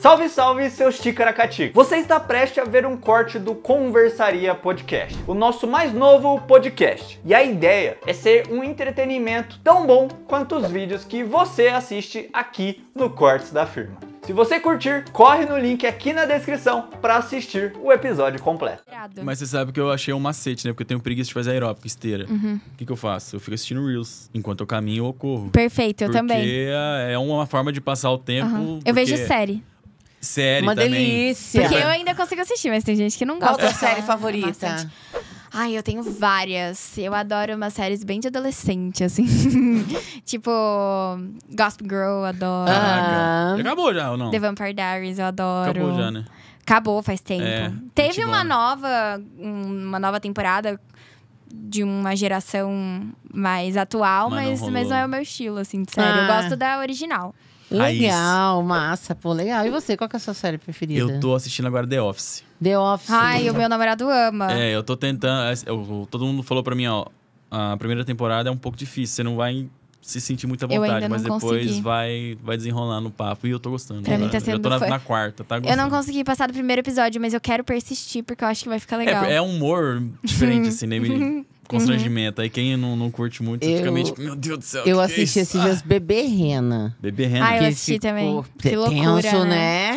Salve, salve, seus ticaracati! Você está prestes a ver um corte do Conversaria Podcast, o nosso mais novo podcast. E a ideia é ser um entretenimento tão bom quanto os vídeos que você assiste aqui no Cortes da Firma. Se você curtir, corre no link aqui na descrição para assistir o episódio completo. Mas você sabe que eu achei um macete, né? Porque eu tenho preguiça de fazer aeróbico, esteira. Uhum. O que, que eu faço? Eu fico assistindo Reels. Enquanto eu caminho ou corro. Perfeito, eu porque também. Porque é, é uma forma de passar o tempo. Uhum. Eu vejo série. Série Uma também. delícia. Porque eu ainda consigo assistir, mas tem gente que não gosta. Qual a série favorita? Ai, eu tenho várias. Eu adoro umas séries bem de adolescente, assim. tipo, Gossip Girl, adoro. Ah, já acabou já ou não? The Vampire Diaries, eu adoro. Acabou já, né? Acabou faz tempo. É, Teve uma nova, uma nova temporada de uma geração mais atual, mas, mas não, mas não é o meu estilo, assim, sério. Ah. Eu gosto da original. Legal, Raiz. massa, pô, legal. E você, qual que é a sua série preferida? Eu tô assistindo agora The Office. The Office. Ai, o meu namorado ama. É, eu tô tentando. É, eu, todo mundo falou pra mim, ó. A primeira temporada é um pouco difícil, você não vai se sentir muita vontade, mas depois consegui. vai vai desenrolar no papo e eu tô gostando. Pra mim tá sendo eu tô na, na quarta, tá gostando. Eu não consegui passar do primeiro episódio, mas eu quero persistir porque eu acho que vai ficar é, legal. É, é um humor diferente assim, nem né, constrangimento. Uhum. Aí quem não, não curte muito, eu, fica meio tipo, meu Deus do céu. Eu é assisti é esses dias ah. Bebê Rena. Bebê Rena. Ah, eu assisti também. Que loucura, tenso, né?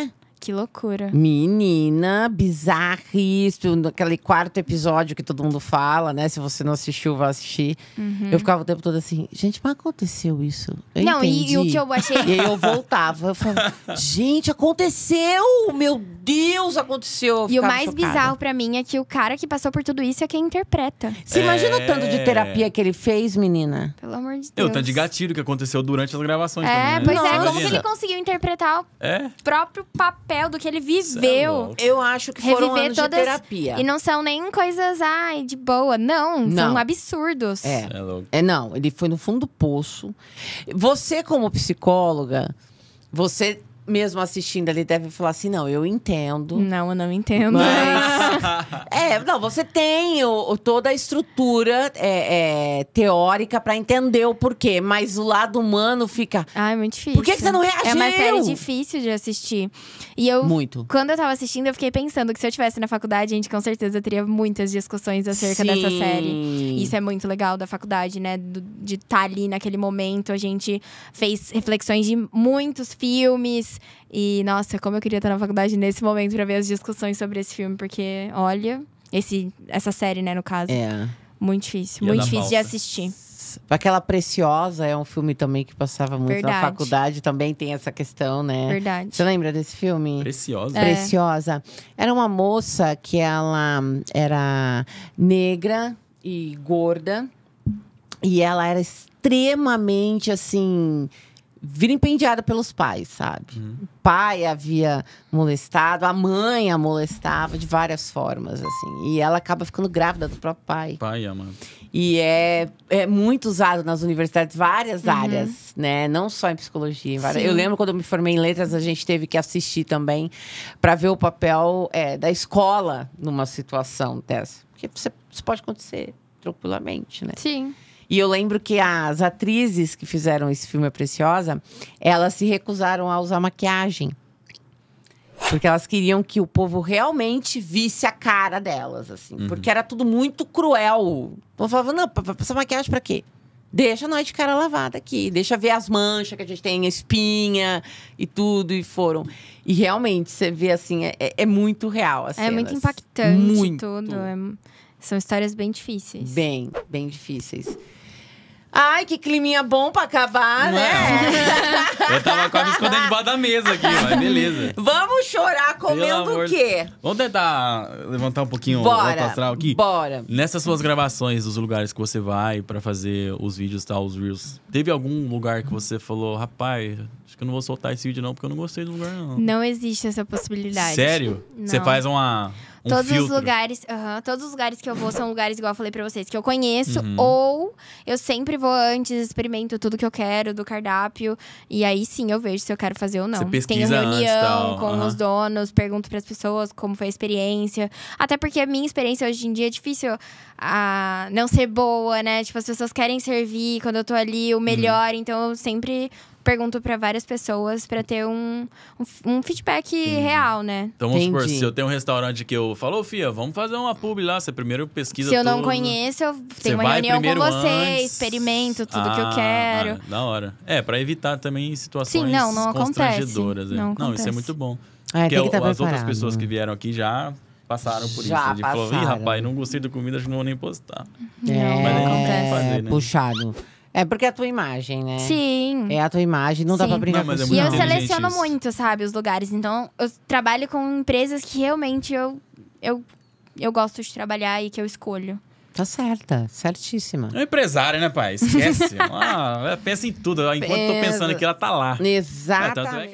né? Que loucura. Menina, bizarro isso, Aquele quarto episódio que todo mundo fala, né? Se você não assistiu, vai assistir. Uhum. Eu ficava o tempo todo assim, gente, mas aconteceu isso? Eu não, E, e o que eu achei. E aí eu voltava. Eu falava, gente, aconteceu! Meu Deus, aconteceu! E o mais chocada. bizarro para mim é que o cara que passou por tudo isso é quem interpreta. Você é... imagina o tanto de é. terapia que ele fez, menina? Pelo de Deus. Eu, tá de gatilho que aconteceu durante as gravações é, também, né? pois Nossa. é. Como que ele conseguiu interpretar o é? próprio papel do que ele é viveu? Eu acho que foram anos todas... de terapia. E não são nem coisas, ai, de boa. Não, não. são absurdos. É. É, é, não. Ele foi no fundo do poço. Você, como psicóloga, você mesmo assistindo, ele deve falar assim: não, eu entendo. Não, eu não entendo. Mas... é, não, você tem o, o toda a estrutura é, é, teórica para entender o porquê, mas o lado humano fica. Ah, é muito difícil. Por que, que, você não reagiu? É uma série difícil de assistir. E eu. Muito. Quando eu tava assistindo, eu fiquei pensando que se eu tivesse na faculdade, a gente com certeza teria muitas discussões acerca Sim. dessa série. Isso é muito legal da faculdade, né? de estar tá ali naquele momento. A gente fez reflexões de muitos filmes e, nossa, como eu queria estar na faculdade nesse momento para ver as discussões sobre esse filme, porque, olha, esse, essa série, né, no caso. É. Muito difícil, é muito difícil de assistir. Aquela Preciosa é um filme também que passava muito Verdade. na faculdade, também tem essa questão, né? Verdade. Você lembra desse filme? Preciosa. É. Preciosa. Era uma moça que ela era negra e gorda. E ela era extremamente assim vira pelos pais, sabe? Uhum. O pai havia molestado, a mãe a molestava de várias formas, assim. E ela acaba ficando grávida do próprio pai. Pai e a mãe. E é, é muito usado nas universidades, várias uhum. áreas, né? Não só em psicologia. Várias... Eu lembro quando eu me formei em letras, a gente teve que assistir também para ver o papel é, da escola numa situação dessa. Porque você, isso pode acontecer tranquilamente, né? Sim. E eu lembro que as atrizes que fizeram esse filme A Preciosa, elas se recusaram a usar maquiagem. Porque elas queriam que o povo realmente visse a cara delas, assim. Uhum. Porque era tudo muito cruel. Então falava, não, passar maquiagem pra quê? Deixa nós de cara lavada aqui. Deixa ver as manchas que a gente tem, a espinha e tudo. E foram. E realmente, você vê, assim, é, é, é muito real. As é cenas. muito impactante muito. tudo. É, são histórias bem difíceis. Bem, bem difíceis. Ai, que climinha bom pra acabar, Não. É? né? Eu tava quase escondendo debaixo da mesa aqui, mas beleza. Vamos chorar comendo o quê? Vamos tentar levantar um pouquinho bora, o astral aqui? Bora. Nessas suas gravações, os lugares que você vai para fazer os vídeos tal, tá, os Reels, teve algum lugar que você falou, rapaz, acho que eu não vou soltar esse vídeo não, porque eu não gostei do lugar, não? Não existe essa possibilidade. Sério? Não. Você faz uma. Um todos filtro. os lugares, todos os lugares que eu vou são lugares igual eu falei para vocês que eu conheço uhum. ou eu sempre vou antes, experimento tudo que eu quero do cardápio e aí sim eu vejo se eu quero fazer ou não. Você Tenho reunião antes, com os donos, pergunto para as pessoas como foi a experiência, até porque a minha experiência hoje em dia é difícil a não ser boa, né? Tipo as pessoas querem servir quando eu tô ali o melhor, uhum. então eu sempre pergunto para várias pessoas para ter um, um, um feedback real, né? Então vamos Entendi. supor, se eu tenho um restaurante que eu falo, ô Fia, vamos fazer uma pub lá. Você primeiro pesquisa Se eu não conheço, eu tenho uma reunião com você, antes. experimento tudo ah, que eu ah, quero. Ah, da hora. É, para evitar também situações Sim, não, não constrangedoras. Acontece. É. Não, acontece. isso é muito bom. É, Porque tá as outras pessoas que né? vieram aqui já passaram por já isso. Ele falou, ih, rapaz, não gostei da comida, acho que não vou nem postar. É, Mas, né, acontece. Fazer, né? É, puxado. É porque é a tua imagem, né? Sim. É a tua imagem, não Sim. dá pra brincar não, com isso. É e eu seleciono isso. muito, sabe, os lugares. Então, eu trabalho com empresas que realmente eu, eu, eu gosto de trabalhar e que eu escolho. Tá certa, certíssima. É um empresária, né, pai? Esquece. ah, pensa em tudo. Enquanto eu tô pensando que ela tá lá. Exatamente. É,